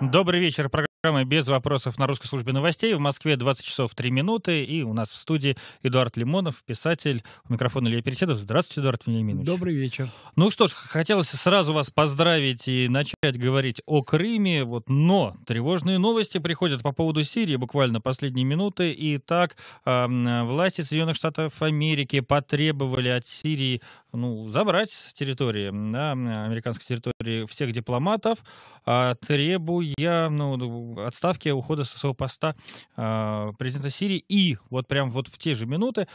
Добрый вечер. Программа «Без вопросов» на русской службе новостей. В Москве 20 часов 3 минуты. И у нас в студии Эдуард Лимонов, писатель. У микрофона Илья Переседов. Здравствуйте, Эдуард Вениаминович. Добрый вечер. Ну что ж, хотелось сразу вас поздравить и начать говорить о Крыме. Вот, но тревожные новости приходят по поводу Сирии буквально последние минуты. И так э, власти Соединенных Штатов Америки потребовали от Сирии ну, забрать с территории, да, американской территории всех дипломатов, а требуя ну, отставки, ухода со своего поста а, президента Сирии. И вот прям вот в те же минуты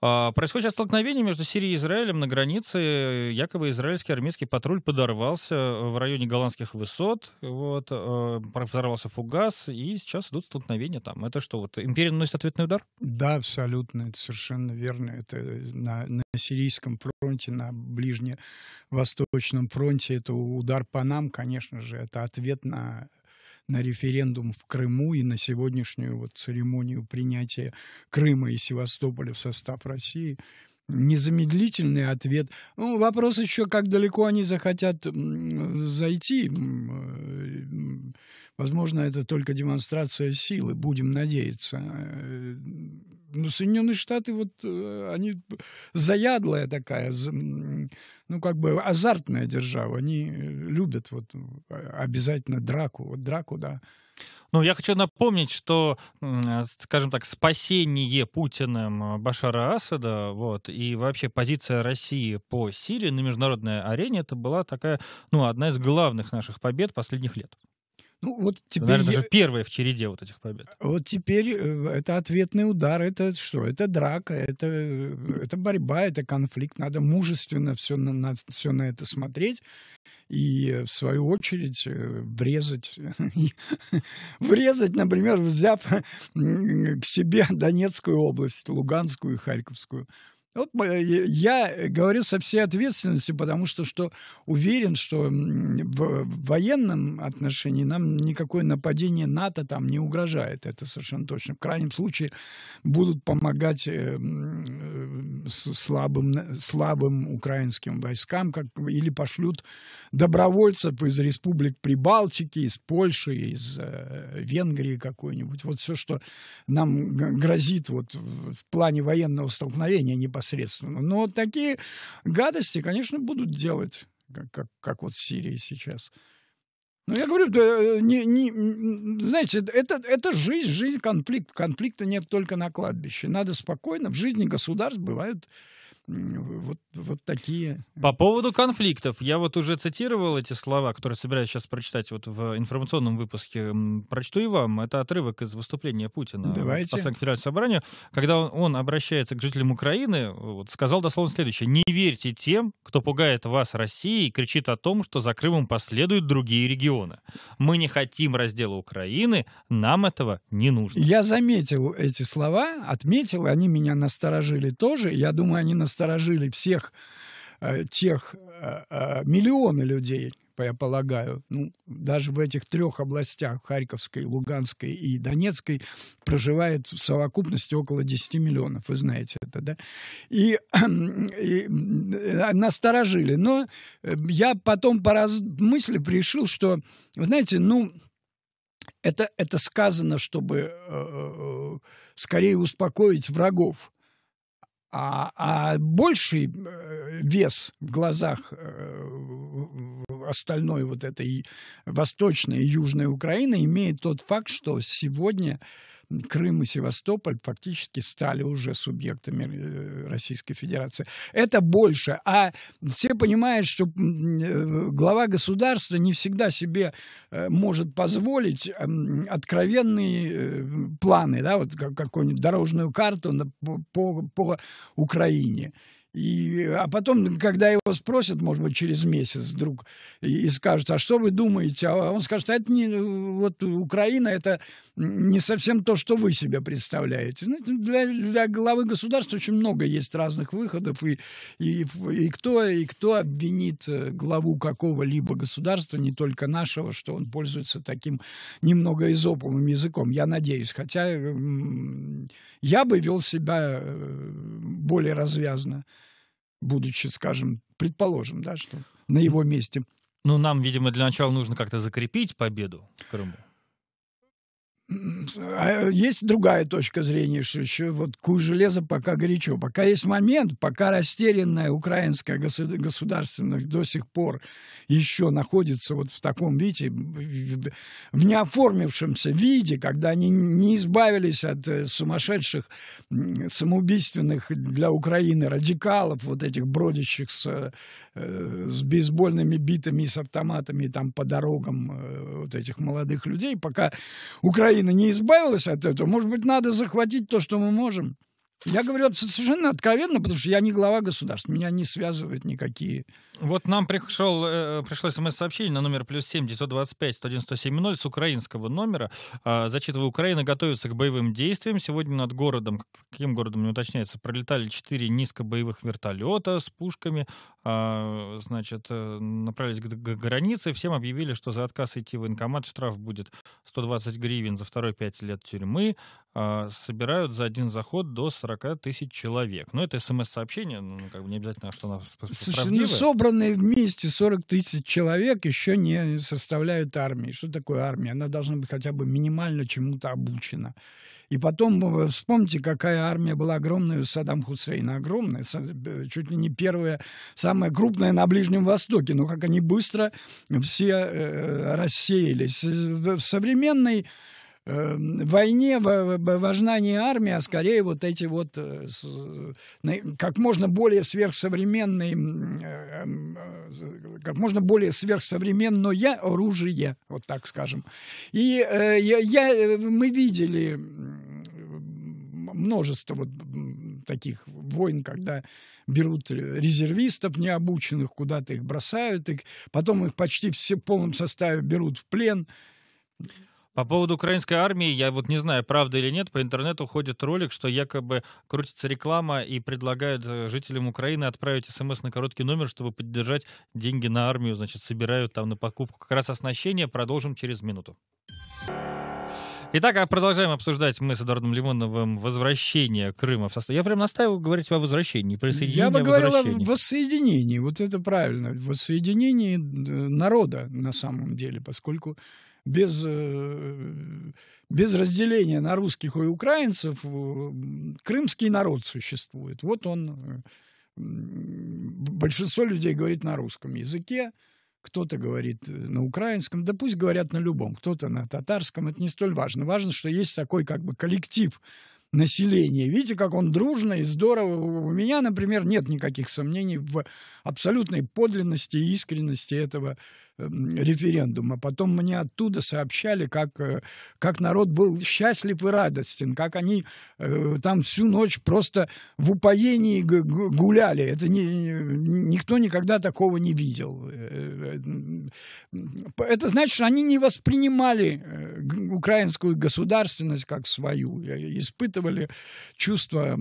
а, Происходит сейчас столкновение между Сирией и Израилем на границе. Якобы израильский армейский патруль подорвался в районе голландских высот. Вот, а, взорвался фугас, и сейчас идут столкновения там. Это что, вот империя наносит ответный удар? Да, абсолютно, это совершенно верно. Это на, на сирийском фронте, на ближнем восточном фронте это удар по нам, конечно же. Это ответ на на референдум в Крыму и на сегодняшнюю вот церемонию принятия Крыма и Севастополя в состав России, незамедлительный ответ. Ну, вопрос еще, как далеко они захотят зайти. Э, возможно, это только демонстрация силы, будем надеяться. Э, Но ну, Соединенные Штаты, вот э, они заядлая такая ну, как бы азартная держава. Они э, любят вот а, обязательно драку. Вот драку, да. Ну, я хочу напомнить, что, э, скажем так, спасение Путиным э, Башара Асада, вот, и вообще позиция России по Сирии на международной арене, это была такая, ну, одна из главных наших побед последних лет. Ну, вот ну, теперь Наверное, даже первые в череде вот этих побед. Вот теперь э, это ответный удар, это что? Это драка, это, э, это борьба, это конфликт. Надо мужественно все на, на, все на это смотреть и, э, в свою очередь, врезать, врезать, например, взяв к себе Донецкую область, Луганскую и Харьковскую. Вот э, я э, говорю со всей ответственностью, потому что, что уверен, что в военном отношении нам никакое нападение НАТО там не угрожает. Это совершенно точно. В крайнем случае будут помогать э, слабым, слабым украинским войскам как, или пошлют добровольцев из республик Прибалтики, из Польши, из э, Венгрии какой-нибудь. Вот все, что нам грозит вот в плане военного столкновения непосредственно. Но такие гадости, конечно, будут делать, как, как, как вот в Сирии сейчас. Ну, я говорю, да, э, не, не, знаете, это, это жизнь, жизнь, конфликт. Конфликта нет только на кладбище. Надо спокойно. В жизни государств бывают вот, вот такие. По поводу конфликтов. Я вот уже цитировал эти слова, которые собираюсь сейчас прочитать вот в информационном выпуске. Прочту и вам. Это отрывок из выступления Путина Давайте. по Санкт-Федеральному собранию. Когда он, он обращается к жителям Украины, вот, сказал дословно следующее. «Не верьте тем, кто пугает вас Россией и кричит о том, что за Крымом последуют другие регионы. Мы не хотим раздела Украины, нам этого не нужно». Я заметил эти слова, отметил, они меня насторожили тоже. Я думаю, они насторожили насторожили всех э, тех э, э, миллионы людей, я полагаю, ну, даже в этих трех областях, Харьковской, Луганской и Донецкой, проживает в совокупности около 10 миллионов, вы знаете это, да? И, и насторожили. Но я потом по раз... мысли решил, что, вы знаете, ну, это, это сказано, чтобы э, скорее успокоить врагов. А, а больший э, вес в глазах э, остальной вот этой восточной и южной Украины имеет тот факт, что сегодня Крым и Севастополь фактически стали уже субъектами э, Российской Федерации. Это больше. А все понимают, что э, глава государства не всегда себе э, может позволить откровенные планы, да, вот какую-нибудь дорожную карту по, по Украине. И, а потом, когда его спросят, может быть, через месяц вдруг, и, и скажут, а что вы думаете? А он скажет, а это не, вот Украина, это не совсем то, что вы себе представляете. Знаете, для, для главы государства очень много есть разных выходов, и, и, и, кто, и кто обвинит э, главу какого-либо государства, не только нашего, что он пользуется таким немного изоповым языком, я надеюсь. Хотя я бы вел себя э, более развязно будучи, скажем, предположим, да, что на его месте. Ну, нам, видимо, для начала нужно как-то закрепить победу в Крыму. А есть другая точка зрения, что еще вот куй железо пока горячо. Пока есть момент, пока растерянная украинская государственность до сих пор еще находится вот в таком виде, в неоформившемся виде, когда они не избавились от э, сумасшедших самоубийственных для Украины радикалов, вот этих бродящих с, э, с бейсбольными битами и с автоматами там по дорогам э, вот этих молодых людей, пока Украина Украина не избавилась от этого, может быть, надо захватить то, что мы можем? Я говорю совершенно откровенно, потому что я не глава государства, меня не связывают никакие. Вот нам пришел, э, пришло смс-сообщение на номер плюс семь девятьсот двадцать пять сто с украинского номера. Э, зачитываю, Украина готовится к боевым действиям. Сегодня над городом, каким городом не уточняется, пролетали четыре низкобоевых вертолета с пушками. А, э, значит, направились к, к границе. Всем объявили, что за отказ идти в военкомат штраф будет 120 гривен за второй пять лет тюрьмы. Э, собирают за один заход до 40 40 тысяч человек. Но ну, это смс-сообщение, ну, как бы не обязательно, что оно Слушай, ну, собранные вместе 40 тысяч человек еще не составляют армии. Что такое армия? Она должна быть хотя бы минимально чему-то обучена. И потом э, вспомните, какая армия была огромная у Саддам Хусейна. Огромная, чуть ли не первая, самая крупная на Ближнем Востоке. Но как они быстро все э, э, рассеялись. В современной в эм, войне важна не армия, а скорее вот эти вот э, как можно более сверхсовременные, эм, э, как можно более сверхсовременное оружие, вот так скажем. И э, я, я, мы видели множество вот таких войн, когда берут резервистов необученных, куда-то их бросают, и потом их почти все в полном составе берут в плен. По поводу украинской армии, я вот не знаю, правда или нет, по интернету ходит ролик, что якобы крутится реклама и предлагают э, жителям Украины отправить смс на короткий номер, чтобы поддержать деньги на армию, значит, собирают там на покупку как раз оснащение. Продолжим через минуту. Итак, а продолжаем обсуждать мы с Эдуардом Лимоновым возвращение Крыма в состав. Я прям настаиваю говорить о возвращении, присоединении. Я бы говорил о воссоединении, вот это правильно, воссоединении э, народа на самом деле, поскольку без, э, без разделения на русских и украинцев крымский народ существует. Вот он, э, большинство людей говорит на русском языке, кто-то говорит э, на украинском, да пусть говорят на любом, кто-то на татарском, это не столь важно. Важно, что есть такой как бы коллектив населения. Видите, как он дружно и здорово. У меня, например, нет никаких сомнений в абсолютной подлинности и искренности этого референдума. Потом мне оттуда сообщали, как, э, как народ был счастлив и радостен, как они э, там всю ночь просто в упоении гуляли. Это не, никто никогда такого не видел. Э, это значит, что они не воспринимали украинскую государственность как свою, испытывали чувство,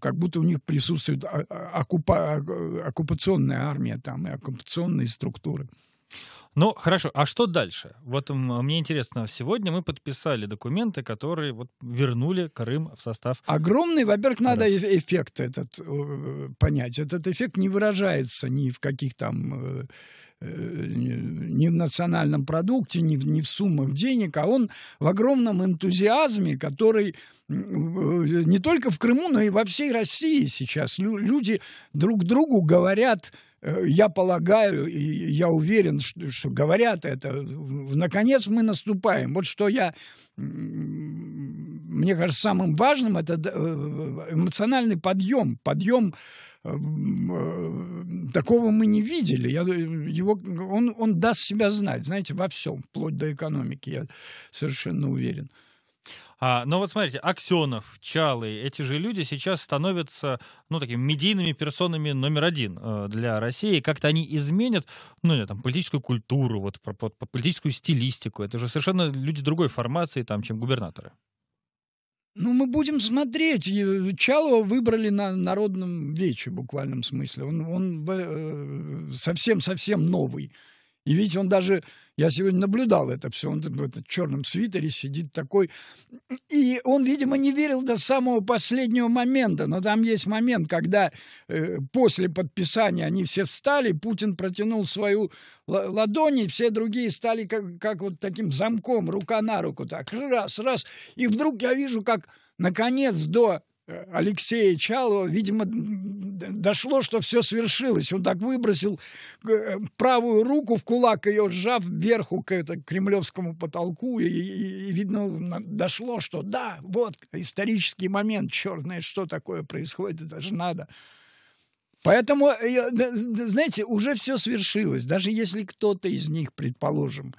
как будто у них присутствует а, а, оккупа, а, оккупационная армия там и оккупационные структуры. Ну, хорошо, а что дальше? Вот мне интересно, сегодня мы подписали документы, которые вот вернули Крым в состав... Огромный, во-первых, надо да. Э, эффект этот э, э, понять. Этот эффект не выражается ни в каких там ни в национальном продукте, ни в, ни в суммах денег, а он в огромном энтузиазме, который не только в Крыму, но и во всей России сейчас люди друг другу говорят Э, я полагаю, и я уверен, что, что говорят это, наконец мы наступаем. Вот что я, мне кажется, самым важным, это э, эмоциональный подъем, подъем э, такого мы не видели. Я, его, он, он даст себя знать, знаете, во всем, вплоть до экономики, я совершенно уверен. А, но ну вот смотрите, Аксенов, Чалы, эти же люди сейчас становятся, ну, такими медийными персонами номер один э, для России. Как-то они изменят, ну, не, там, политическую культуру, вот, про, про, про политическую стилистику. Это же совершенно люди другой формации, там, чем губернаторы. Ну, мы будем смотреть. Э, Чалова выбрали на народном вече, в буквальном смысле. Он совсем-совсем он, э, совсем, совсем новый. И видите, он даже, я сегодня наблюдал это все, он в этом черном свитере сидит такой. И он, видимо, не верил до самого последнего момента. Но там есть момент, когда э, после подписания они все встали, Путин протянул свою ладонь, и все другие стали как, как вот таким замком, рука на руку, так раз, раз. И вдруг я вижу, как, наконец, до Алексея Чалова, видимо, дошло, что все свершилось. Он так выбросил э, правую руку в кулак, ее сжав вверху к это, к кремлевскому потолку, и, и, и видно, дошло, что да, вот исторический момент, черное, что такое происходит, это же надо. Поэтому, э, знаете, уже все свершилось. Даже если кто-то из них, предположим,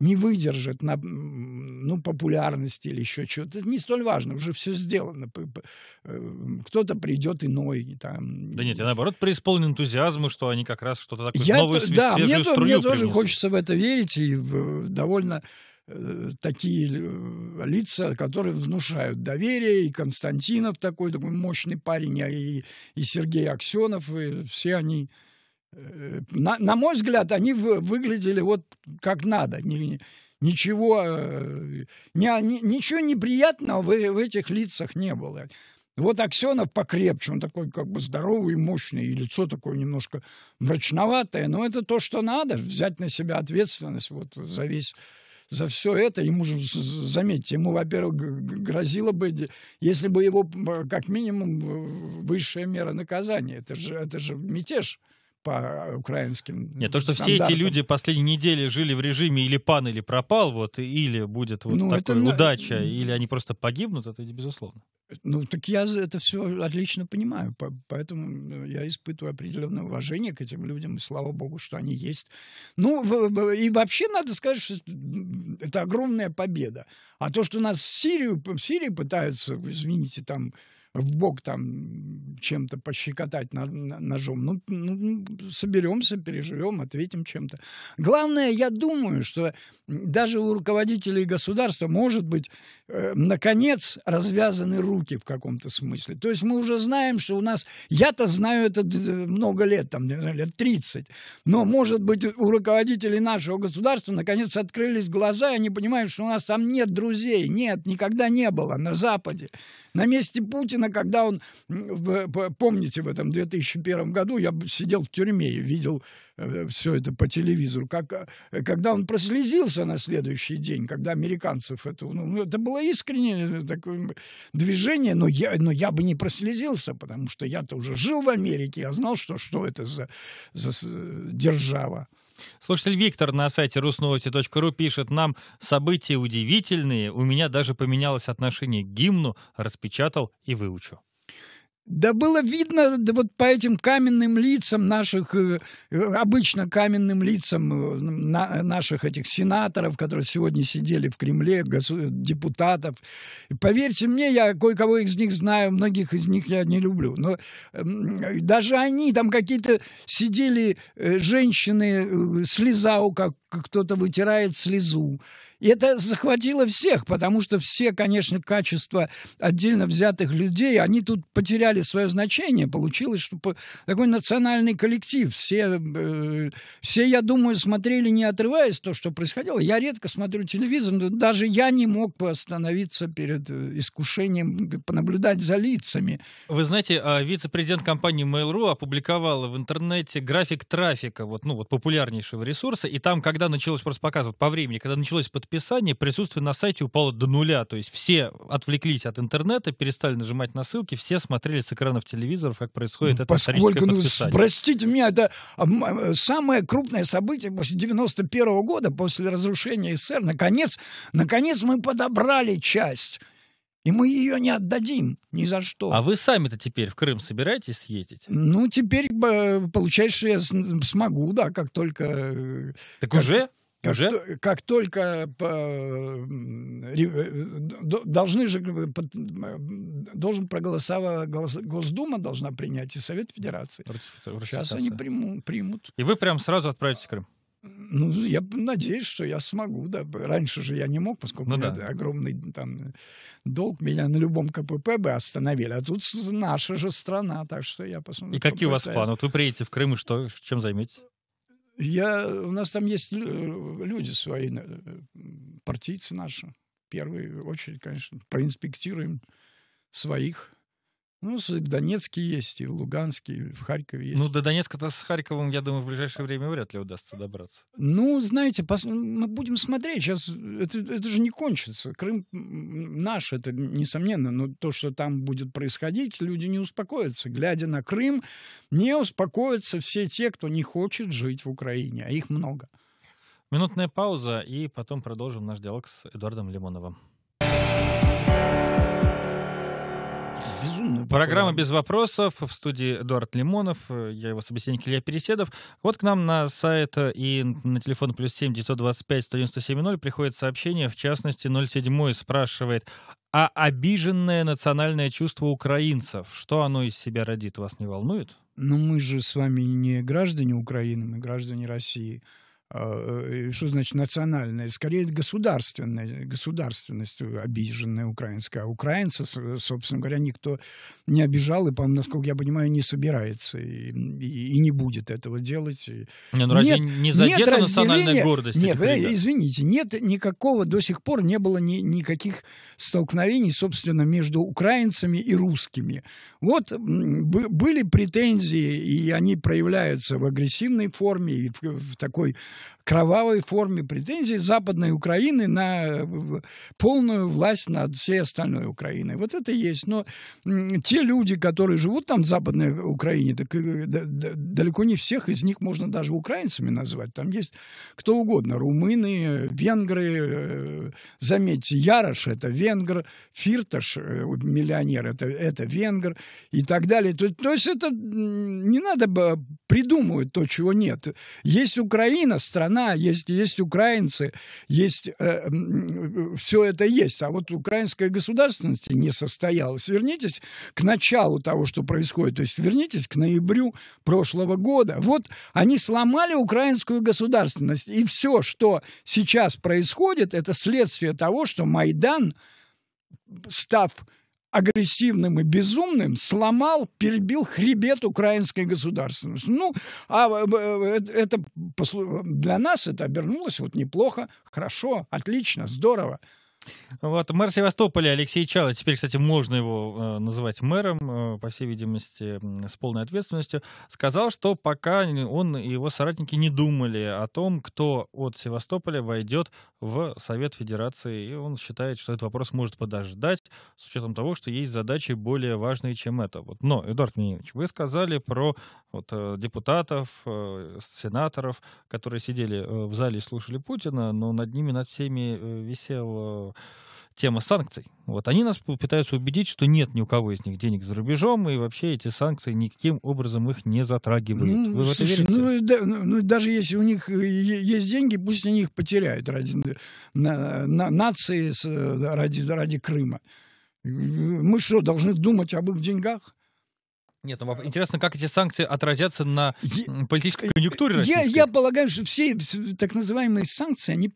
не выдержит на, ну, популярности или еще чего-то. Это не столь важно, уже все сделано. Эм, кто-то придет иной. Там. Да нет, я наоборот преисполнен энтузиазма, что они как раз что-то такое я новую, свежую да, мне, то, мне тоже хочется в это верить, и в, э, довольно э, такие э, лица, которые внушают доверие, и Константинов такой, такой мощный парень, и, и Сергей Аксенов, и все они на, на мой взгляд, они выглядели вот как надо. Ничего, э, ни, ничего неприятного в, в этих лицах не было. Вот Аксенов покрепче, он такой как бы здоровый, мощный, и лицо такое немножко мрачноватое, но это то, что надо, взять на себя ответственность вот за весь за все это, ему же, заметьте, ему, во-первых, грозило бы, если бы его, как минимум, высшая мера наказания, это же, это же мятеж, по украинским Нет, то, что все эти люди последние недели жили в режиме или пан, или пропал, вот, или будет вот ну, такая это... удача, или они просто погибнут, это безусловно. Ну, так я это все отлично понимаю, поэтому я испытываю определенное уважение к этим людям, и слава богу, что они есть. Ну, и вообще надо сказать, что это огромная победа. А то, что нас в Сирию, в Сирии пытаются, извините, там в бок там чем-то пощекотать на, на, ножом. Ну, ну, соберемся, переживем, ответим чем-то. Главное, я думаю, что даже у руководителей государства, может быть, э, наконец развязаны руки в каком-то смысле. То есть мы уже знаем, что у нас... Я-то знаю это э, много лет, там, не знаю, лет 30. Но, может быть, у руководителей нашего государства наконец открылись глаза, и они понимают, что у нас там нет друзей. Нет, никогда не было на Западе. На месте Путина Путина, когда он, помните, в этом 2001 году я сидел в тюрьме и видел э, все это по телевизору, как, э, когда он прослезился на следующий день, когда американцев это... Ну, ну, это было искреннее э, такое движение, но я, но я бы не прослезился, потому что я-то уже жил в Америке, я знал, что, что это за, за держава. Слушатель Виктор на сайте rusnovosti.ru пишет нам «События удивительные, у меня даже поменялось отношение к гимну, распечатал и выучу». Да было видно да вот по этим каменным лицам наших, э, обычно каменным лицам э, наших этих сенаторов, которые сегодня сидели в Кремле, депутатов. Поверьте мне, я кое-кого из них знаю, многих из них я не люблю. Но эм, даже они, там какие-то сидели э, женщины, слеза, у как кто-то вытирает слезу. И это захватило всех, потому что все, конечно, качества отдельно взятых людей, они тут потеряли свое значение. Получилось, что такой национальный коллектив. Все, э, все, я думаю, смотрели, не отрываясь, то, что происходило. Я редко смотрю телевизор, но даже я не мог бы остановиться перед э, искушением понаблюдать за лицами. Вы знаете, а, вице-президент компании Mail.ru опубликовала в интернете график трафика, вот, ну, вот популярнейшего ресурса, и там, когда началось, просто показывать по времени, когда началось под расписание, присутствие на сайте упало до нуля. То есть все отвлеклись от интернета, перестали нажимать на ссылки, все смотрели с экранов телевизоров, как происходит ну, это поскольку, ну, Простите меня, это а, э, самое крупное событие после 91 -го года, после разрушения СССР. Наконец, наконец мы подобрали часть. И мы ее не отдадим ни за что. А вы сами-то теперь в Крым собираетесь съездить? Ну, теперь э, получается, что я смогу, да, как только... Э, так как... уже? Как, Уже? как только по, э, должны же, э, должен проголосовать Госдума должна принять и Совет Федерации. Сейчас они приму, примут. И вы прям сразу отправитесь в Крым? Ну, я надеюсь, что я смогу, да. Раньше же я не мог, поскольку ну, у меня да. огромный там долг. Меня на любом КПП бы остановили. А тут наша же страна, так что я посмотрю. И какие попытаюсь. у вас планы? Вот вы приедете в Крым и что? Чем займетесь? Я, у нас там есть люди свои, э, партийцы наши. В первую очередь, конечно, проинспектируем своих ну, Донецкий есть, и Луганский, и в Харькове есть. Ну, до Донецка-то с Харьковым, я думаю, в ближайшее время вряд ли удастся добраться. Ну, знаете, пос... мы будем смотреть. Сейчас это, это же не кончится. Крым наш, это несомненно. Но то, что там будет происходить, люди не успокоятся. Глядя на Крым, не успокоятся все те, кто не хочет жить в Украине. А их много. Минутная пауза, и потом продолжим наш диалог с Эдуардом Лимоновым. безумно. Программа «Без вопросов» в студии Эдуард Лимонов, э, я его собеседник Илья Переседов. Вот к нам на сайт э, и на телефон плюс семь девятьсот двадцать пять сто девяносто семь ноль приходит сообщение, в частности, 07 спрашивает, а обиженное национальное чувство украинцев, что оно из себя родит, вас не волнует? Ну, мы же с вами не граждане Украины, мы граждане России. Э, что значит национальная, скорее государственной, государственностью обиженная украинская. А украинцев, э, собственно говоря, никто не обижал и, по-моему, насколько я понимаю, не собирается и, и, и не будет этого делать. Не, ну, нет, не задета нет национальная гордость? Нет, э, извините, нет никакого, до сих пор не было ни, никаких столкновений, собственно, между украинцами и русскими. Вот бы, были претензии, и они проявляются в агрессивной форме, и в, в такой кровавой форме претензий Западной Украины на э, полную власть над всей остальной Украиной. Вот это есть. Но те люди, которые живут там в Западной Украине, так э, далеко не всех из них можно даже украинцами назвать. Там есть кто угодно. Румыны, венгры. Э, заметьте, Ярош – это венгр, Фирташ – миллионер – это, это венгр и так далее. То, то есть это не надо придумывать то, чего нет. Есть Украина, страна, есть, есть украинцы, есть э, э все это есть. А вот украинская государственность не состоялась. Вернитесь к началу того, что происходит. То есть вернитесь к ноябрю прошлого года. Вот они сломали украинскую государственность. И все, что сейчас происходит, это следствие того, что Майдан, став агрессивным и безумным, сломал, перебил хребет украинской государственности. Ну, а э, э, это для нас это обернулось вот неплохо, хорошо, отлично, здорово. Вот, мэр Севастополя Алексей Чалый, теперь, кстати, можно его э, называть мэром, э, по всей видимости, с полной ответственностью, сказал, что пока он и его соратники не думали о том, кто от Севастополя войдет в Совет Федерации, и он считает, что этот вопрос может подождать, с учетом того, что есть задачи более важные, чем это. Вот. Но, Эдуард Мининович, вы сказали про вот, э, депутатов, э, сенаторов, которые сидели э, в зале и слушали Путина, но над ними, над всеми висела тема санкций. Вот они нас пытаются убедить, что нет ни у кого из них денег за рубежом, и вообще эти санкции никаким образом их не затрагивают. Ну, Вы слушай, ну, да, ну, ну, даже если у них есть деньги, пусть они их потеряют ради на, на, нации, ради, ради Крыма. Мы что, должны думать об их деньгах? Нет, ну э, интересно, как эти санкции отразятся на политической э, конъюнктуре я, я полагаю, что все так называемые санкции, они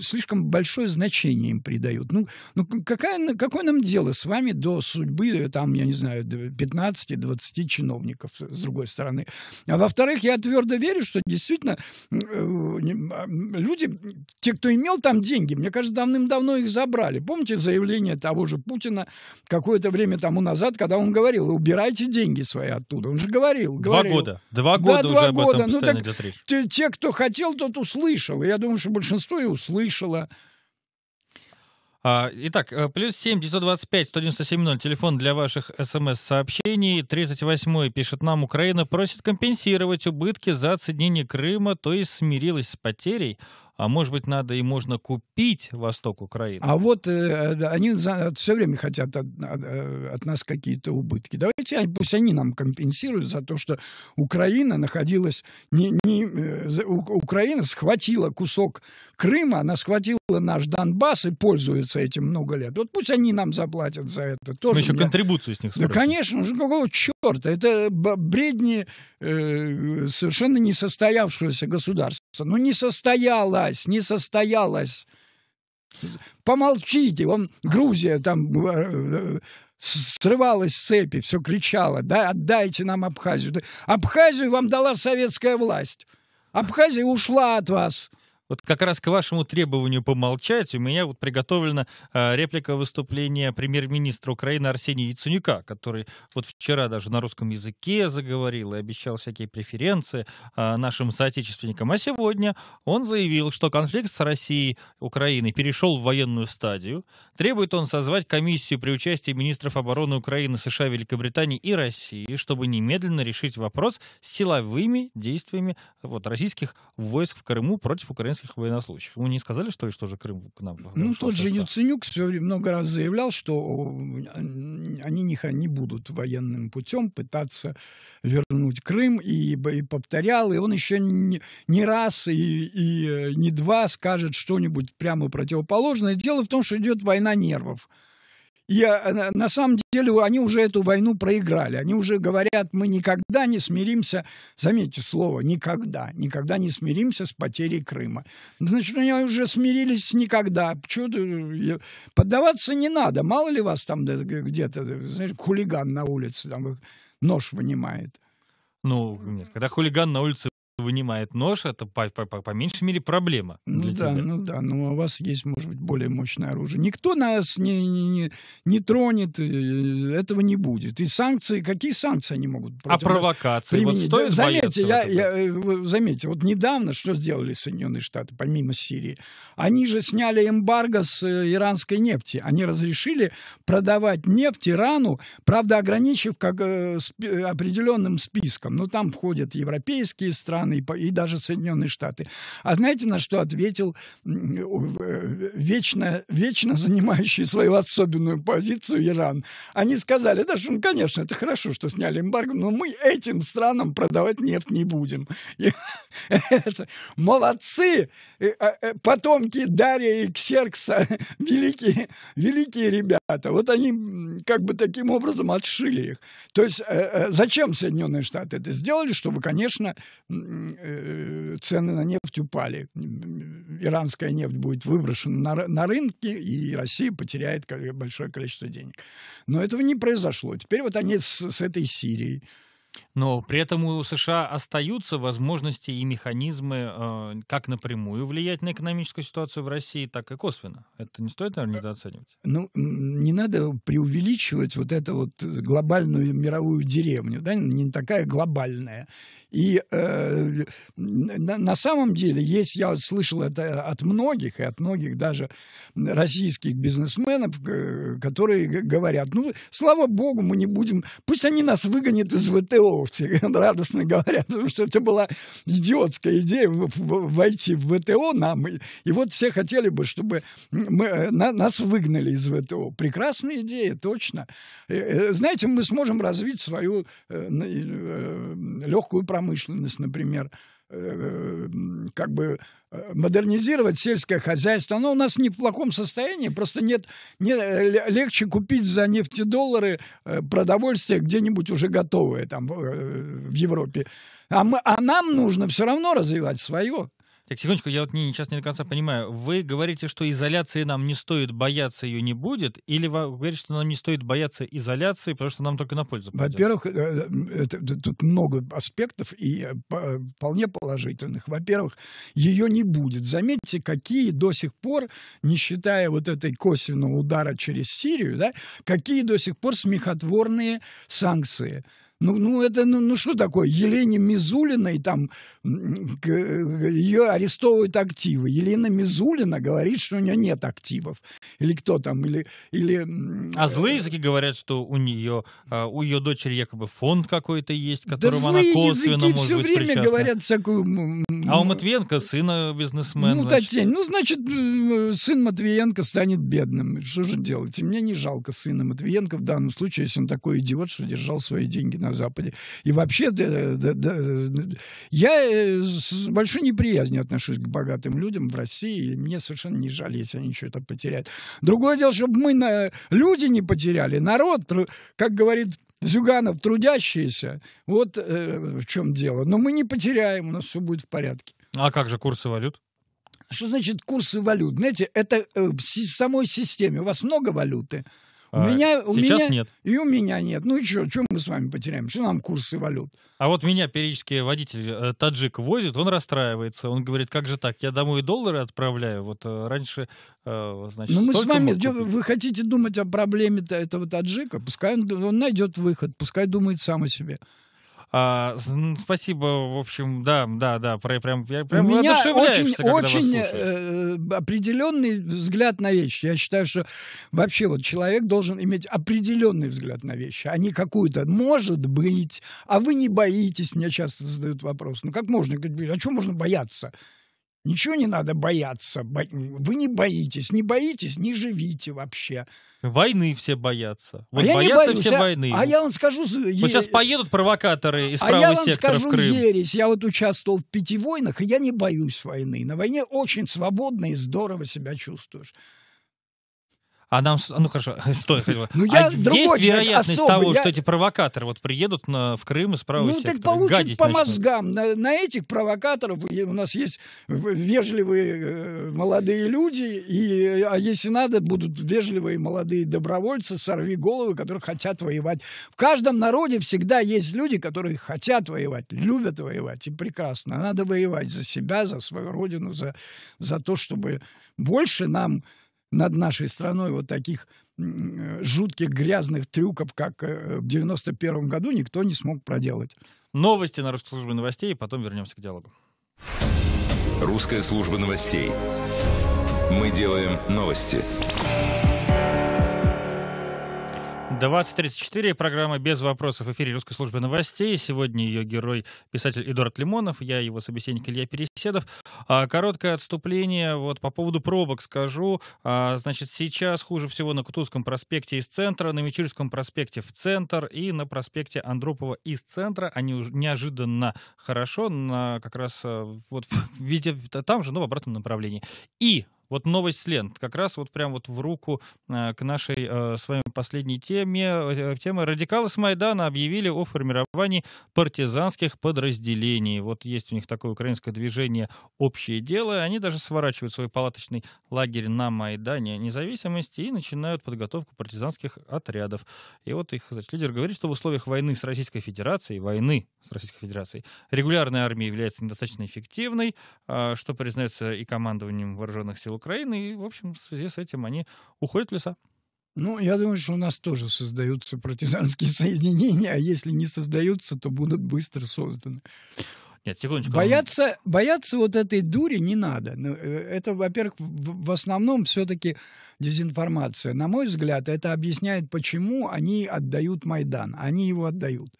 слишком большое значение им придают. Ну, ну какая, какое нам дело с вами до судьбы, э, там, я не знаю, 15-20 чиновников, с другой стороны. А во-вторых, я твердо верю, что действительно э, а, люди, те, кто имел там деньги, мне кажется, давным-давно их забрали. Помните заявление того же Путина какое-то время тому назад, когда он говорил, убирайте деньги свои оттуда. Он же говорил. говорил. Два года. Два года да, уже два об этом ну, так, те, кто хотел, тот услышал. я думаю, что большинство и услышало. А, итак, э, плюс 7 925 197 0, телефон для ваших смс-сообщений. 38 пишет нам, Украина просит компенсировать убытки за отсоединение Крыма, то есть смирилась с потерей а может быть, надо и можно купить восток Украины. А вот э, э они за, э, все время хотят от, э, от нас какие-то убытки. Давайте а, пусть они нам компенсируют за то, что Украина находилась не, не Украина схватила кусок Крыма, она схватила наш Донбасс и пользуется этим много лет. Вот пусть они нам заплатят за это. Тоже Мы еще для... контрибуцию с них спросим. Да, конечно же, какого черта? Это бредни э, совершенно несостоявшегося государства. Ну, не состояло удалась, не состоялась. Помолчите, он Грузия там э, срывалась с цепи, все кричала, да, отдайте нам Абхазию. Абхазию вам дала советская власть. Абхазия ушла от вас. Вот как раз к вашему требованию помолчать у меня вот приготовлена а, реплика выступления премьер-министра Украины Арсения Яценюка, который вот вчера даже на русском языке заговорил и обещал всякие преференции а, нашим соотечественникам. А сегодня он заявил, что конфликт с Россией Украиной перешел в военную стадию. Требует он созвать комиссию при участии министров обороны Украины, США, Великобритании и России, чтобы немедленно решить вопрос с силовыми действиями вот, российских войск в Крыму против украинских украинских военнослужащих. Вы не сказали, что ли, что же Крым к нам? Ну, тот же Юценюк все время много раз заявлял, что э, они не, не будут военным путем пытаться вернуть Крым, и, и повторял, и он еще не, не раз и, и э, не два скажет что-нибудь прямо противоположное. Дело в том, что идет война нервов я, э, на самом деле они уже эту войну проиграли. Они уже говорят, мы никогда не смиримся, заметьте слово, никогда, никогда не смиримся с потерей Крыма. Значит, они уже смирились никогда. Чего поддаваться не надо. Мало ли вас там где-то, знаете, хулиган на улице там нож вынимает. Ну, нет, когда хулиган на улице вынимает нож, это по, по, по, по меньшей мере проблема. Ну для да, тебя. ну да, но ну, а у вас есть, может быть, более мощное оружие. Никто нас не, не, не тронет, этого не будет. И санкции, какие санкции они могут а против А провокации? Вот стоит заметьте, я, я, э, заметьте, вот недавно что сделали Соединенные Штаты, помимо Сирии? Они же сняли эмбарго с э, иранской нефти. Они разрешили продавать нефть Ирану, правда, ограничив как, э, э определенным списком. Но там входят европейские страны, страны, и даже Соединенные Штаты. А знаете, на что ответил э, вечно, вечно занимающий свою особенную позицию Иран? Они сказали, да, что, ну, конечно, это хорошо, что сняли эмбарго, но мы этим странам продавать нефть не будем. Молодцы! Э, а, э, потомки Дария и Ксеркса, великие, великие ребята это. Вот они как бы таким образом отшили их. То есть э, э, зачем Соединенные Штаты это сделали? Чтобы, конечно, э, цены на нефть упали. Иранская нефть будет выброшена на, на рынке и Россия потеряет большое количество денег. Но этого не произошло. Теперь вот они с, с этой Сирией но при этом у США остаются возможности и механизмы э, как напрямую влиять на экономическую ситуацию в России, так и косвенно. Это не стоит, наверное, недооценивать. Ну, не надо преувеличивать вот эту вот э, глобальную мировую деревню, да, не такая глобальная. И э, на, на самом деле есть, я слышал это от многих, и от многих даже российских бизнесменов, э, которые говорят, ну, слава богу, мы не будем, пусть они нас выгонят из ВТО, все радостно говорят, потому что это была идиотская идея войти в ВТО нам, и, и вот все хотели бы, чтобы мы, э, на, нас выгнали из ВТО. Прекрасная идея, точно. Э, знаете, мы сможем развить свою э, э, легкую промышленность промышленность, например, э, как бы э, модернизировать сельское хозяйство. Оно у нас не в плохом состоянии, просто нет, не, э, легче купить за нефтедоллары продовольствие где-нибудь уже готовое там в Европе. А, мы, а нам нужно все равно развивать свое. Так, секундочку, я вот не, сейчас не до конца понимаю. Вы говорите, что изоляции нам не стоит бояться, ее не будет, или вы говорите, что нам не стоит бояться изоляции, потому что нам только на пользу Во-первых, э, э, тут много аспектов и э, вполне положительных. Во-первых, ее не будет. Заметьте, какие до сих пор, не считая вот этой косвенного удара через Сирию, да, какие до сих пор смехотворные санкции ну, ну это, ну, ну что такое? Елене Мизулиной там ее арестовывают активы. Елена Мизулина говорит, что у нее нет активов. Или кто там, или... или... А э, злые языки говорят, что у нее, а, у ее дочери якобы фонд какой-то есть, которым да она косвенно может все быть время причастна. говорят всякую... А у Матвиенко сына бизнесмена. Ну, Татьяна, ну, значит, э, сын Матвиенко станет бедным. Что же делать? И мне не жалко сына Матвиенко в данном случае, если он такой идиот, что держал свои деньги на на Западе. И вообще, да, да, да, я э, с большой неприязнью отношусь к богатым людям в России, и мне совершенно не жаль, если они что-то потеряют. Другое дело, чтобы мы на, люди не потеряли, народ, как говорит Зюганов, трудящийся, вот э, в чем дело. Но мы не потеряем, у нас все будет в порядке. А как же курсы валют? Что значит курсы валют? Знаете, это э, в самой системе. У вас много валюты. У а, меня, у сейчас меня, нет. И у меня нет. Ну и что, что мы с вами потеряем? Что нам курсы валют? А вот меня периодически водитель э, таджик возит, он расстраивается. Он говорит, как же так, я домой доллары отправляю. Вот э, раньше, э, значит, Ну мы с вами, вы хотите думать о проблеме этого таджика? Пускай он, он найдет выход, пускай думает сам о себе. А, спасибо, в общем, да, да, да, прям, я, прям У меня очень, очень э, определенный взгляд на вещи. Я считаю, что вообще вот человек должен иметь определенный взгляд на вещи, а не какую-то «может быть», «а вы не боитесь», Меня часто задают вопрос. Ну как можно, а чего можно бояться? Ничего не надо бояться. Вы не боитесь. Не боитесь, не живите вообще. Войны все боятся. А вот а я не боюсь, все а, войны. А я вам скажу... Е... сейчас поедут провокаторы из а правого сектора скажу, в Крым. ересь. Я вот участвовал в пяти войнах, и я не боюсь войны. На войне очень свободно и здорово себя чувствуешь. А нам, ну хорошо, стой, ну, я а другой есть вероятность особый, того, я... что эти провокаторы вот приедут на, в Крым и справа Ну так получат по мозгам. На, на этих провокаторов у нас есть вежливые э, молодые люди, и, а если надо, будут вежливые молодые добровольцы, сорви головы, которые хотят воевать. В каждом народе всегда есть люди, которые хотят воевать, любят воевать, и прекрасно. А надо воевать за себя, за свою родину, за, за то, чтобы больше нам над нашей страной вот таких э, жутких грязных трюков, как э, в 91 году, никто не смог проделать. Новости на русской службе новостей, и потом вернемся к диалогу. Русская служба новостей. Мы делаем новости. 20.34, программа «Без вопросов» в эфире русской службы новостей. Сегодня ее герой — писатель Эдуард Лимонов, я его собеседник Илья Переседов. А, короткое отступление вот по поводу пробок скажу. А, значит, сейчас хуже всего на Кутузском проспекте из центра, на Мичурском проспекте в центр и на проспекте Андропова из центра. Они уже неожиданно хорошо, на как раз э, вот везде, там же, но в обратном направлении. И вот новость с лент, как раз вот прям вот в руку э, к нашей э, с вами последней теме. Э, Тема радикалы с Майдана объявили о формировании партизанских подразделений. Вот есть у них такое украинское движение «Общее дело». Они даже сворачивают свой палаточный лагерь на Майдане независимости и начинают подготовку партизанских отрядов. И вот их значит, лидер говорит, что в условиях войны с Российской Федерацией, войны с Российской Федерацией, регулярная армия является недостаточно эффективной, что признается и командованием вооруженных сил Украины, и, в общем, в связи с этим они уходят в леса. Ну, я думаю, что у нас тоже создаются партизанские соединения, а если не создаются, то будут быстро созданы. Нет, секундочку. А бояться, бояться вот этой дури не надо. Ну, э, это, во-первых, в основном все-таки дезинформация. На мой взгляд, это объясняет, почему они отдают Майдан. Они его отдают.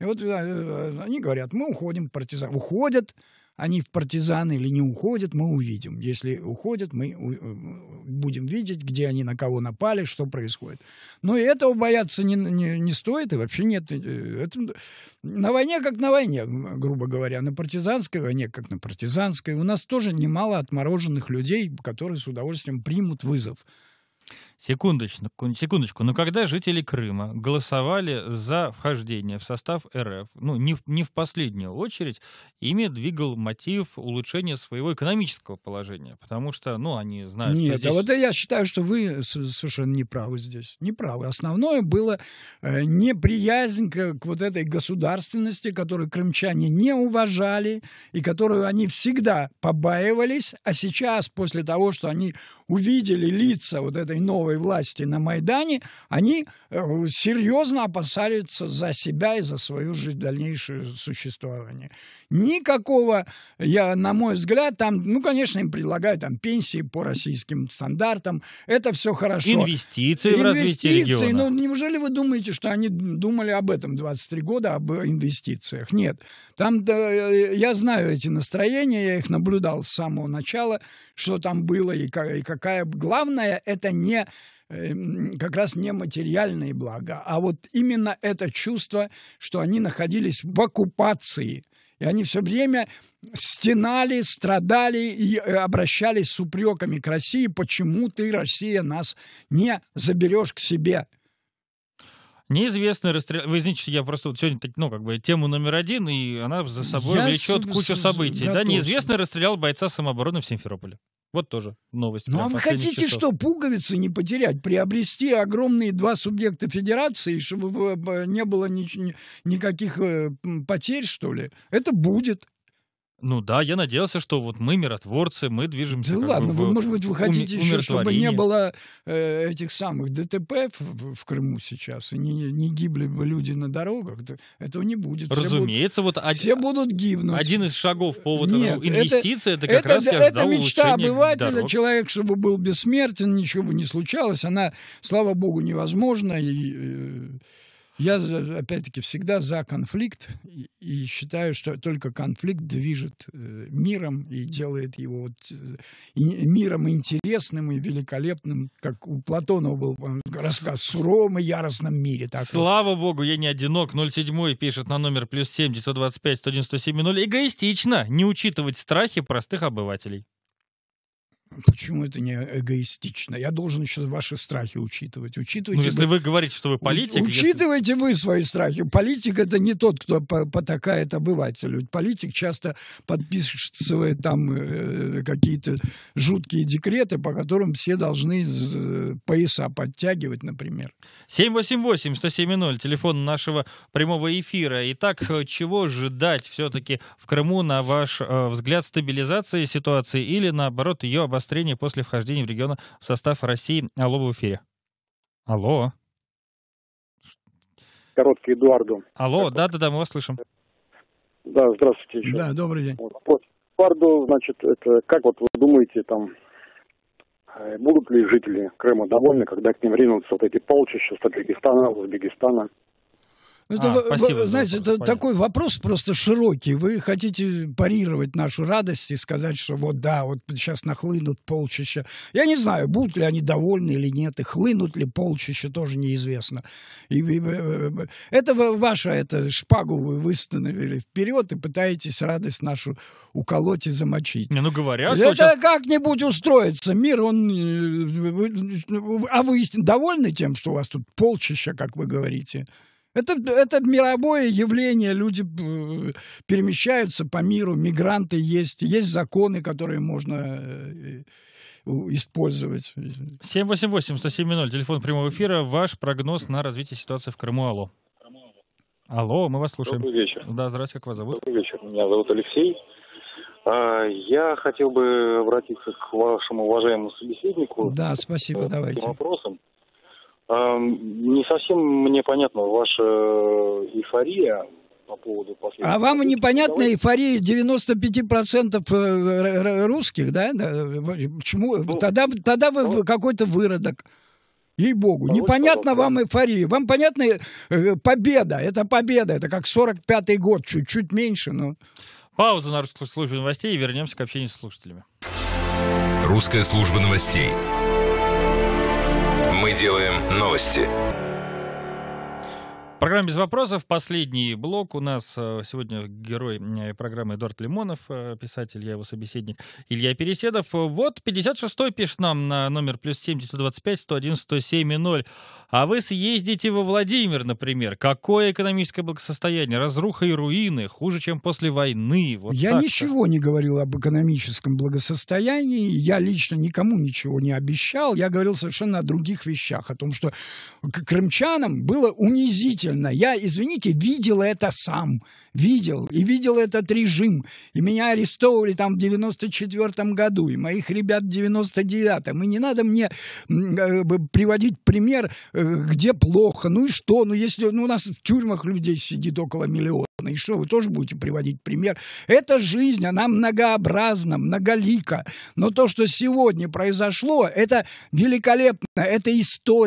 И вот э, э, они говорят, мы уходим, партизан. Уходят, они в партизаны или не уходят, мы увидим. Если уходят, мы э, будем видеть, где они, на кого напали, что происходит. Но и этого бояться не, не, не стоит, и вообще нет. Э, это, на войне как на войне, грубо говоря. На партизанской войне как на партизанской. У нас тоже немало отмороженных людей, которые с удовольствием примут вызов. Секундочку, секундочку, но когда жители Крыма голосовали за вхождение в состав РФ, ну, не в, не в последнюю очередь, ими двигал мотив улучшения своего экономического положения, потому что, ну, они знают, Нет, что а здесь... а вот я считаю, что вы совершенно неправы здесь, неправы. Основное было э, неприязнь к, к вот этой государственности, которую крымчане не уважали и которую они всегда побаивались, а сейчас, после того, что они увидели лица вот этой новой новой власти на Майдане, они э, серьезно опасаются за себя и за свою жизнь, дальнейшее существование. Никакого, я, на мой взгляд, там, ну, конечно, им предлагают там пенсии по российским стандартам, это все хорошо. Инвестиции, Инвестиции в развитие региона. Ну, неужели вы думаете, что они думали об этом 23 года, об инвестициях? Нет. Там, э, я знаю эти настроения, я их наблюдал с самого начала, что там было и, и какая. Главное, это не Эм, как раз не материальные блага, а вот именно это чувство, что они находились в оккупации. И они все время стенали, страдали и э, обращались с упреками к России, почему ты, Россия, нас не заберешь к себе. Неизвестный расстрел... Вы извините, я просто вот сегодня, ну, как бы, тему номер один, и она за собой я влечет с... кучу событий. Готов. Да, неизвестный расстрелял бойца самообороны в Симферополе. Вот тоже новость. Ну а вы хотите часов. что, пуговицу не потерять, приобрести огромные два субъекта федерации, чтобы не было ни, никаких э, потерь, что ли? Это будет. Ну да, я надеялся, что вот мы миротворцы, мы движемся. Да ладно, бы, вы, может быть, вы хотите еще, чтобы не было э, этих самых ДТП в, в Крыму сейчас, и не, не гибли бы люди на дорогах. Этого не будет. Разумеется, все будут, вот од... все будут гибнуть. Один из шагов э, повода Нет, инвестиции это, это как это, раз я это мечта обывателя, дорог. человек, чтобы был бессмертен, ничего бы не случалось. Она, слава богу, невозможна и э, я, опять-таки, всегда за конфликт и считаю, что только конфликт движет э, миром и делает его вот э, миром интересным и великолепным, как у Платонова был рассказ в суровом и яростном мире. Так Слава вот. богу, я не одинок. 07 пишет на номер плюс 7 925 197 0. Эгоистично не учитывать страхи простых обывателей. Почему это не эгоистично? Я должен еще ваши страхи учитывать. Ну, Учитывайте. Ну, если вы, вы говорите, что вы политик. Учитывайте если... вы свои страхи. Политик это не тот, кто потакает обывателю. Политик часто подписывает там э, какие-то жуткие декреты, по которым все должны пояса подтягивать, например. 788-107-0, телефон нашего прямого эфира. Итак, э, чего ждать все-таки в Крыму, на ваш э, взгляд, стабилизации ситуации или наоборот ее обоснования? обострения после вхождения в регион в состав России. Алло, в эфире. Алло. Короткий Эдуарду. Алло, да-да-да, мы вас слышим. Да, здравствуйте еще. Да, добрый день. Вот, вопрос. Эдуарду, значит, это как вот вы думаете, там, э, будут ли жители Крыма довольны, когда к ним ринутся вот эти полчища с Таджикистана, Узбекистана? Ну, это, а, спасибо. Знаете, это понятно. такой вопрос просто широкий. Вы хотите парировать нашу радость и сказать, что вот да, вот сейчас нахлынут полчища. Я не знаю, будут ли они довольны или нет, и хлынут ли полчища, тоже неизвестно. И, и, э, э, э, это ваша это, шпагу вы выставили вперед и пытаетесь радость нашу уколоть и замочить. Не, ну говорят, это сейчас... как-нибудь устроится. Мир, он... А вы довольны тем, что у вас тут полчища, как вы говорите? Это, это мировое явление. Люди э, перемещаются по миру, мигранты есть, есть законы, которые можно э, использовать. 788-107-0, телефон прямого эфира. Ваш прогноз на развитие ситуации в Крыму. Алло. Алло, мы вас слушаем. Добрый вечер. Да, здравствуйте, как вас зовут? Добрый вечер, меня зовут Алексей. А, я хотел бы обратиться к вашему уважаемому собеседнику. Да, спасибо, э, давайте. Вопросом. Эм, не совсем мне понятна ваша э, эйфория по поводу последнего. А вам непонятна эйфория 95% э, русских, да? Почему? Ну, тогда, тогда вы ну, какой-то выродок. Ей-богу, ну, непонятно пожалуйста. вам ну, эйфория. Вам понятна э, победа. Это победа. Это как 45-й год, чуть-чуть меньше, но... Ну. Пауза на русскую службу новостей и вернемся к общению с слушателями. Русская служба новостей делаем новости. Программа «Без вопросов». Последний блок. У нас э, сегодня герой э, программы Эдуард Лимонов, э, писатель, я его собеседник, Илья Переседов. Вот 56-й пишет нам на номер плюс 7 925 101 107 и 0. А вы съездите во Владимир, например. Какое экономическое благосостояние? Разруха и руины. Хуже, чем после войны. Вот я ничего не говорил об экономическом благосостоянии. Я лично никому ничего не обещал. Я говорил совершенно о других вещах. О том, что крымчанам было унизительно действительно, я, извините, видел это сам, видел, и видел этот режим, и меня арестовывали там в 94 году, и моих ребят в 99-м, и не надо мне э, приводить пример, э, где плохо, ну и что, ну если, ну у нас в тюрьмах людей сидит около миллиона, ну И что, вы тоже будете приводить пример? Это жизнь, она многообразна, многолика. Но то, что сегодня произошло, это великолепно, это история.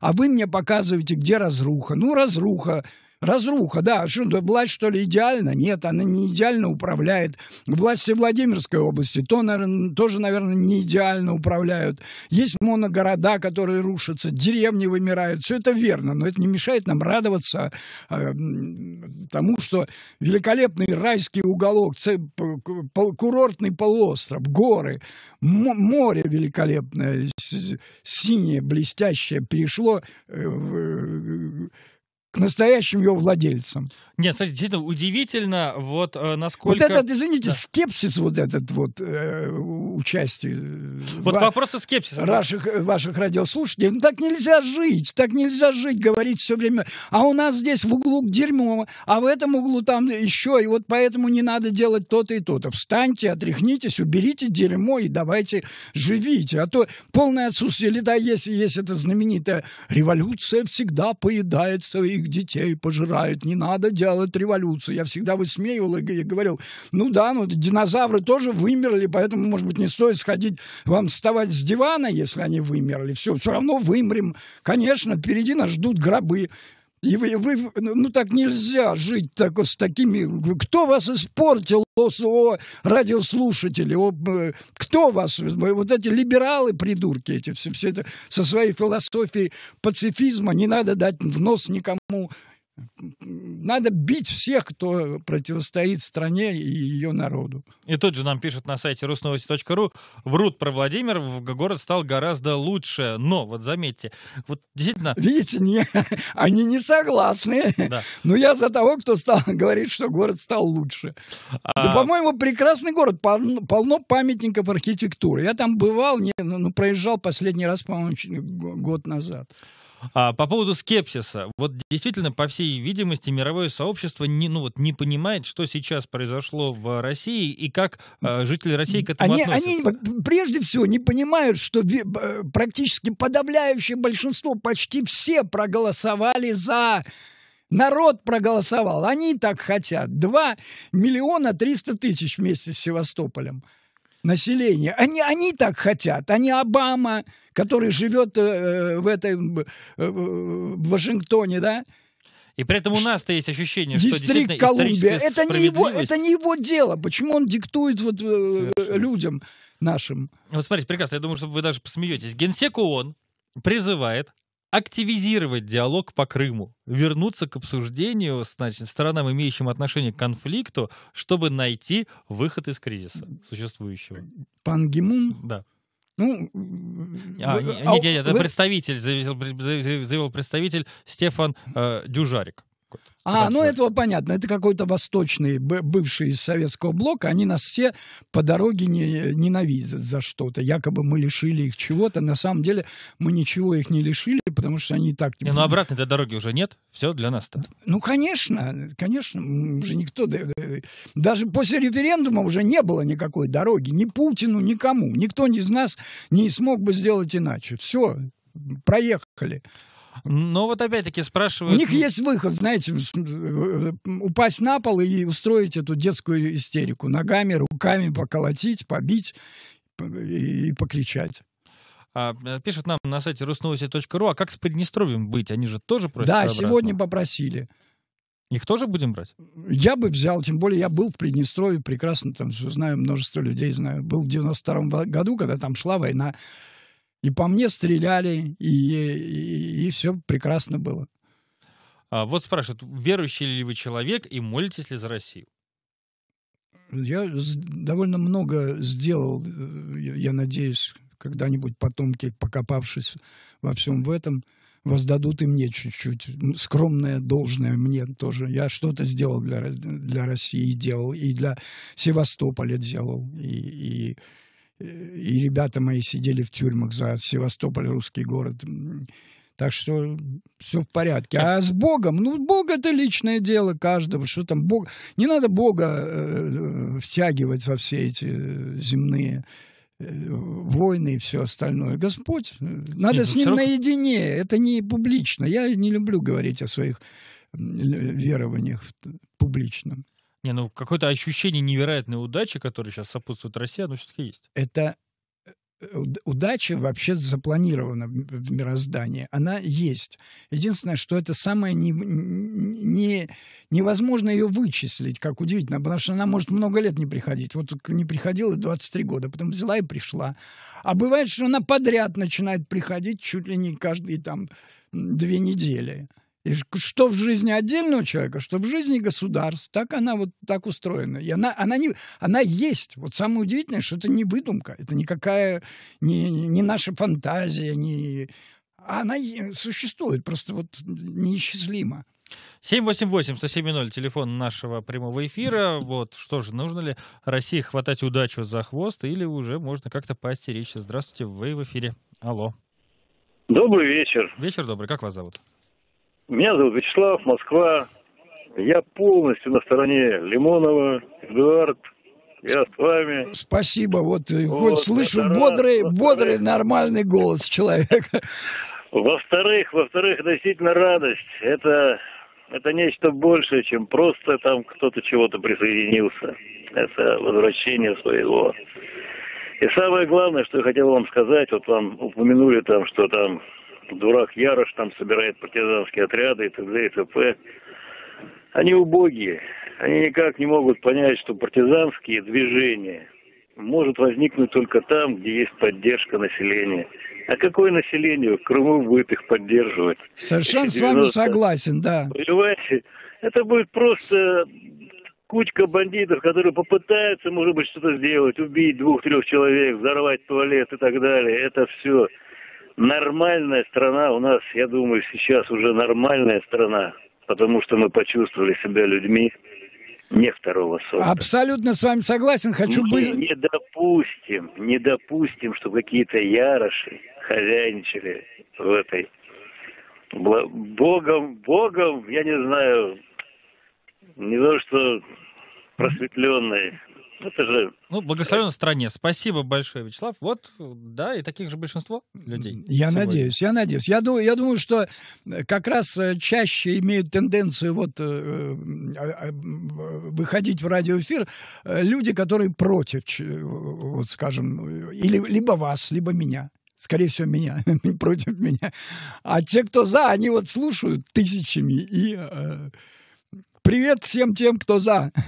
А вы мне показываете, где разруха. Ну, разруха Разруха, да. Что, власть, что ли, идеально? Нет, она не идеально управляет. Власти Владимирской области то, наверное, тоже, наверное, не идеально управляют. Есть моногорода, которые рушатся, деревни вымирают. Все это верно, но это не мешает нам радоваться э, тому, что великолепный райский уголок, курортный полуостров, горы, море великолепное, синее, блестящее, перешло э, в э, к настоящим его владельцам. Нет, кстати, действительно удивительно, вот э, насколько... Вот этот, извините, да. скепсис вот этот вот э, участие... Э, вот ва- вопрос скепсиса. Ваших, э, ваших радиослушателей. Ну так нельзя жить, так нельзя жить, говорить все время. А у нас здесь в углу дерьмо, а в этом углу там еще, и вот поэтому не надо делать то-то и то-то. Встаньте, отряхнитесь, уберите дерьмо и давайте живите. А то полное отсутствие, или да, если есть эта знаменитая революция всегда поедает своих моих детей пожирает, не надо делать революцию. Я всегда высмеивал и говорил, ну да, ну динозавры тоже вымерли, поэтому, может быть, не стоит сходить вам вставать с дивана, если они вымерли. Все, все равно вымрем. Конечно, впереди нас ждут гробы. И вы, вы, ну, ну так нельзя жить так, вот с такими. Кто вас испортил, о, радиослушатели? О, кто вас? Вот эти либералы, придурки, эти все, все это со своей философией пацифизма не надо дать в нос никому надо бить всех, кто противостоит стране и ее народу. И тут же нам пишут на сайте rusnovosti.ru, врут про Владимир, город стал гораздо лучше. Но, вот заметьте, вот действительно... Видите, не, они не согласны. Да. Но я за того, кто стал говорит, что город стал лучше. А... Да, по-моему, прекрасный город, полно, полно памятников архитектуры. Я там бывал, не, ну, ну проезжал последний раз, по-моему, год назад. А, по поводу скепсиса. Вот действительно, по всей видимости, мировое сообщество не, ну, вот, не понимает, что сейчас произошло в России и как э, жители России к этому они, относятся. Они прежде всего не понимают, что э, практически подавляющее большинство, почти все проголосовали за... Народ проголосовал, они так хотят. 2 миллиона 300 тысяч вместе с Севастополем население. Они, они так хотят. Они Обама, который живет э, э в, этой, э, в Вашингтоне, да, и при этом у нас-то есть ощущение, Дистрикт что действительно Колумбия. Это не, его, это не его дело. Почему он диктует вот, э, Совершенно. людям нашим? Вот смотрите, прекрасно. Я думаю, что вы даже посмеетесь. Генсек ООН призывает активизировать диалог по Крыму, вернуться к обсуждению с значит, сторонам, имеющим отношение к конфликту, чтобы найти выход из кризиса существующего. Пан Гимун? Да. Ну, а, вы, нет, а нет, нет, это вы... представитель, заявил, заявил представитель Стефан э, Дюжарик. А, ну этого понятно. Это какой-то восточный, бывший из советского блока. Они нас все по дороге не, ненавидят за что-то. Якобы мы лишили их чего-то. На самом деле мы ничего их не лишили, потому что они так... Не, ну обратно до дороги уже нет. Все для нас-то. Ну, конечно. Конечно. Уже никто... Э, даже после референдума уже не было никакой дороги. Ни Путину, никому. Никто из нас не смог бы сделать иначе. Все проехали. Но вот опять-таки спрашивают... У них ну, есть выход, знаете, э, упасть на пол и устроить эту детскую истерику. Ногами, руками поколотить, побить и покричать. А, э, пишет нам на сайте rusnovosti.ru, а как с Приднестровьем быть? Они же тоже просят Да, обратно. сегодня попросили. Их тоже будем брать? Я бы взял, тем более я был в Приднестровье, прекрасно там знаю, множество людей знаю. Был в 92 году, когда там шла война и по мне стреляли, и, и, и все прекрасно было. А вот спрашивают, верующий ли вы человек и молитесь ли за Россию? Я довольно много сделал, э, я надеюсь, когда-нибудь потомки, покопавшись во всем в этом, воздадут и мне чуть-чуть. Скромное, должное мне тоже. Я что-то сделал для, для России, делал, и для Севастополя делал, и, и и ребята мои сидели в тюрьмах за Севастополь, русский город. Так что все в порядке. А с Богом, ну, Бог это личное дело каждого. Что там Бог? Не надо Бога э, втягивать во все эти э, земные э, войны и все остальное. Господь, э, надо Нет, с ну, ним равно... наедине, это не публично. Я не люблю говорить о своих верованиях публично. Не, ну какое-то ощущение невероятной удачи, которая сейчас сопутствует России, оно все-таки есть. Это э, э, удача вообще запланирована в мироздании. Она есть. Единственное, что это самое не, не, невозможно ее вычислить, как удивительно, потому что она может много лет не приходить. Вот не приходила 23 года, потом взяла и пришла. А бывает, что она подряд начинает приходить чуть ли не каждые там две недели. И что в жизни отдельного человека, что в жизни государств, так она вот так устроена. И она, она, не, она есть. Вот самое удивительное, что это не выдумка, это никакая, не, не наша фантазия, не... она существует просто вот неисчислимо. 788 107 телефон нашего прямого эфира. Вот, что же, нужно ли России хватать удачу за хвост или уже можно как-то поостеречься? Здравствуйте, вы в эфире. Алло. Добрый вечер. Вечер добрый, как вас зовут? Меня зовут Вячеслав, Москва. Я полностью на стороне Лимонова, Эдуард, я с вами. Спасибо. Вот, э, вот хоть слышу бодрый, бодрый, нормальный голос человека. Во-вторых, во-вторых, это действительно радость. Это, это нечто большее, чем просто там кто-то чего-то присоединился. Это возвращение своего. И самое главное, что я хотел вам сказать, вот вам упомянули там, что там дурак Ярош там собирает партизанские отряды и т.д. и т.п. Они убогие. Они никак не могут понять, что партизанские движения может возникнуть только там, где есть поддержка населения. А какое население в Крыму будет их поддерживать? Совершенно 90... с вами согласен, да. Понимаете, это будет просто кучка бандитов, которые попытаются, может быть, что-то сделать, убить двух-трех человек, взорвать туалет и так далее. Это все нормальная страна у нас, я думаю, сейчас уже нормальная страна, потому что мы почувствовали себя людьми не второго сорта. Абсолютно с вами согласен. Хочу мы быть... не допустим, не допустим, чтобы какие-то яроши хозяйничали в этой богом, богом, я не знаю, не то что просветленной ну, благословенной стране. Спасибо большое, Вячеслав. Вот, да, и таких же большинство людей. Я сегодня. надеюсь, я надеюсь. Я, думаю, я думаю, что э, как раз э, чаще имеют тенденцию вот э, выходить в радиоэфир люди, которые против, вот скажем, или, либо вас, либо меня скорее всего, меня, против меня. А те, кто за, они вот слушают тысячами. И э, привет всем тем, кто за.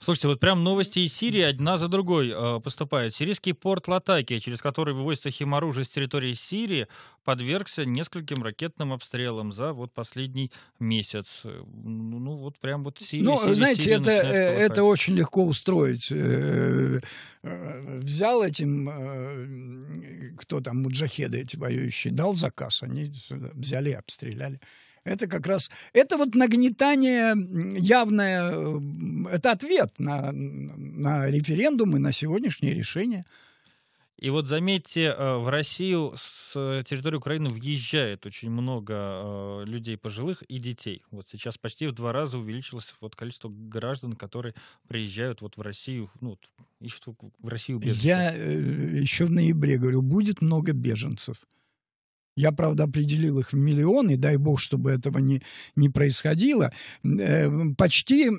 Слушайте, вот прям новости из Сирии одна за другой э, поступают. Сирийский порт Латакия, через который вывозится химоружие с территории Сирии, подвергся нескольким ракетным обстрелам за вот последний месяц. Э, ну, ну вот прям вот Сирия. Ну, Сирия, знаете, Сирия это, э, это очень легко устроить. Э, взял этим, кто там, муджахеды эти воюющие, дал заказ, они взяли и обстреляли. Это как раз, это вот нагнетание явное, это ответ на, на референдум и на сегодняшнее решение. И вот заметьте, э, в Россию с э, территории Украины въезжает очень много э, людей пожилых и детей. Вот сейчас почти в два раза увеличилось вот количество граждан, которые приезжают вот в Россию, ну, ищут в Россию беженцев. Я еще в ноябре говорю, будет много беженцев. Я, правда, определил их в миллионы, дай бог, чтобы этого не, не происходило. Э, почти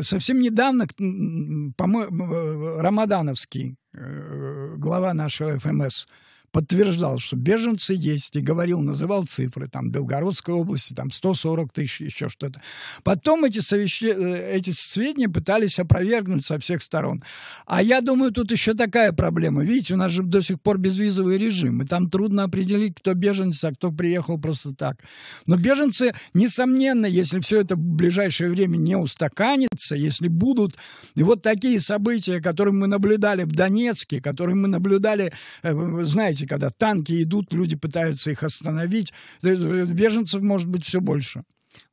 совсем недавно э, Рамадановский, э, глава нашего ФМС, подтверждал, что беженцы есть, и говорил, называл цифры, там, Белгородской области, там, 140 тысяч, еще что-то. Потом эти, совещ... Э, эти сведения пытались опровергнуть со всех сторон. А я думаю, тут еще такая проблема. Видите, у нас же до сих пор безвизовый режим, и там трудно определить, кто беженец, а кто приехал просто так. Но беженцы, несомненно, если все это в ближайшее время не устаканится, если будут... И вот такие события, которые мы наблюдали в Донецке, которые мы наблюдали, э, знаете, знаете, когда танки идут, люди пытаются их остановить. Э, э, беженцев может быть все больше.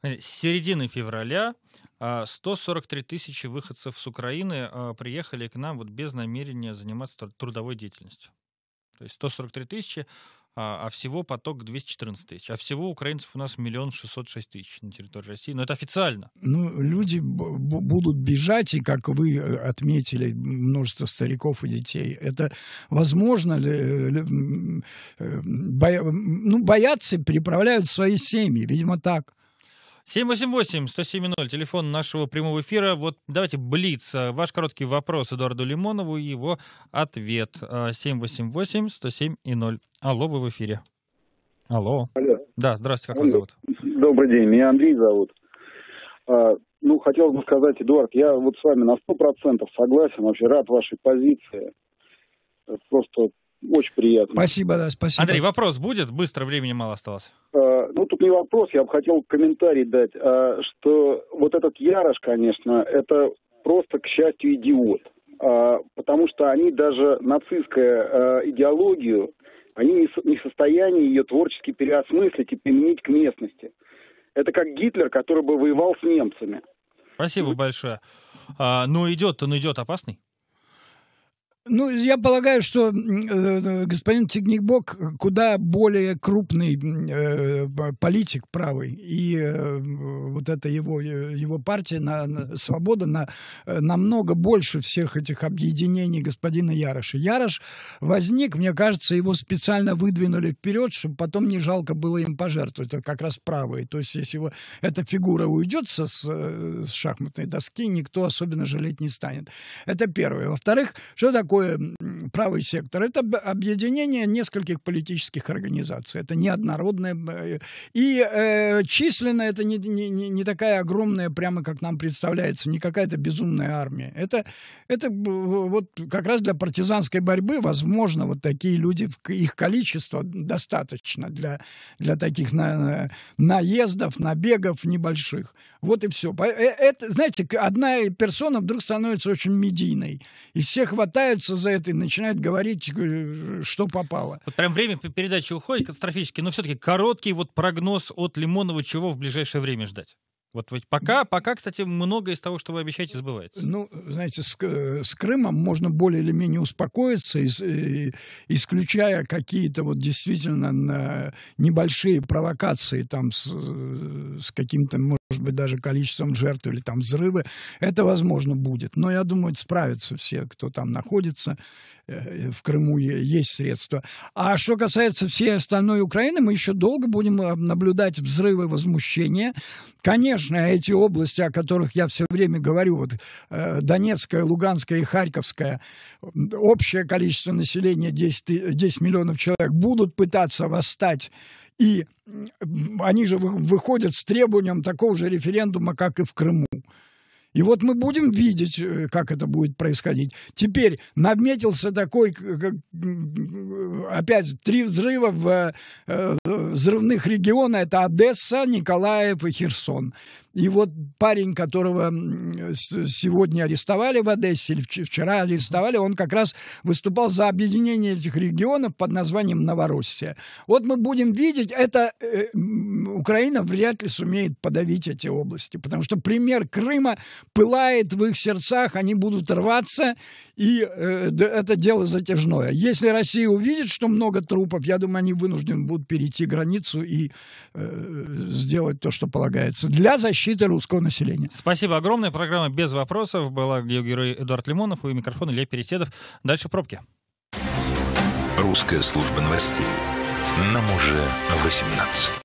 С середины февраля 143 а, тысячи выходцев с Украины а, приехали к нам вот без намерения заниматься трудовой деятельностью. То есть 143 тысячи а, а всего поток 214 тысяч. А всего украинцев у нас миллион шестьсот шесть тысяч на территории России. Но это официально. Ну, люди будут бежать, и, как вы э, отметили, множество стариков и детей. Это возможно ли... Э, э, боя ну, боятся, переправляют свои семьи. Видимо, так. 788-107-0, телефон нашего прямого эфира. Вот давайте блиц. Э, ваш короткий вопрос Эдуарду Лимонову и его ответ. 788-107-0. Э, Алло, вы в эфире. Алло. Алло. Да, здравствуйте, как Алло. вас зовут? Добрый день, меня Андрей зовут. А, ну, хотел бы сказать, Эдуард, я вот с вами на 100% согласен, вообще рад вашей позиции. Просто очень приятно. Спасибо, да, спасибо. Андрей, вопрос будет? Быстро, времени мало осталось. Э, ну, тут не вопрос, я бы хотел комментарий дать, э, что вот этот Ярош, конечно, это просто, к счастью, идиот. Э, потому что они даже нацистскую э, идеологию, они не, не в состоянии ее творчески переосмыслить и применить к местности. Это как Гитлер, который бы воевал с немцами. Спасибо ну большое. А, но ну, идет, он идет опасный? Ну, я полагаю, что э, э, господин Тигникбок куда более крупный э, политик правый, и э, вот эта его, э, его партия на, на «Свобода» на, э, намного больше всех этих объединений господина Яроша. Ярош возник, мне кажется, его специально выдвинули вперед, чтобы потом не жалко было им пожертвовать, это а как раз правые. То есть, если его, эта фигура уйдет со, с, с шахматной доски, никто особенно жалеть не станет. Это первое. Во-вторых, что такое такое правый сектор? Это объединение нескольких политических организаций. Это неоднородное. Э, и э, численно это не, не, не такая огромная, прямо как нам представляется, не какая-то безумная армия. Это, это вот как раз для партизанской борьбы, возможно, вот такие люди, их количество достаточно для, для таких на, э, наездов, набегов небольших. Вот и все. Э, это, знаете, одна персона вдруг становится очень медийной. И все хватают хватаются за это и начинают говорить, э, что попало. Вот прям время передачи уходит катастрофически, но все-таки короткий вот прогноз от Лимонова, чего в ближайшее время ждать? Вот ведь пока, пока, кстати, многое из того, что вы обещаете, сбывается. Ну, знаете, с, э, с Крымом можно более или менее успокоиться, из, э, исключая какие-то вот действительно небольшие провокации там с, э, с каким-то, может быть, даже количеством жертв или там взрывы. Это, возможно, будет. Но я думаю, справятся все, кто там находится. В Крыму есть средства. А что касается всей остальной Украины, мы еще долго будем наблюдать взрывы возмущения. Конечно, конечно, эти области, о которых я все время говорю, вот э, Донецкая, Луганская и Харьковская, общее количество населения 10, 10 миллионов человек, будут пытаться восстать и они же выходят с требованием такого же референдума, как и в Крыму. И вот мы будем видеть, э, как это будет происходить. Теперь наметился такой, опять, три взрыва в э, э, взрывных регионах. Это Одесса, Николаев и Херсон. И вот парень, которого сегодня арестовали в Одессе, или вчера арестовали, он как раз выступал за объединение этих регионов под названием Новороссия. Вот мы будем видеть, это э, Украина вряд ли сумеет подавить эти области, потому что пример Крыма пылает в их сердцах, они будут рваться, и э, это дело затяжное. Если Россия увидит, что много трупов, я думаю, они вынуждены будут перейти границу и э, сделать то, что полагается для защиты русского населения. Спасибо огромное. Программа «Без вопросов» была геогерой Эдуард Лимонов и микрофон Илья Переседов. Дальше пробки. Русская служба новостей. Нам уже 18.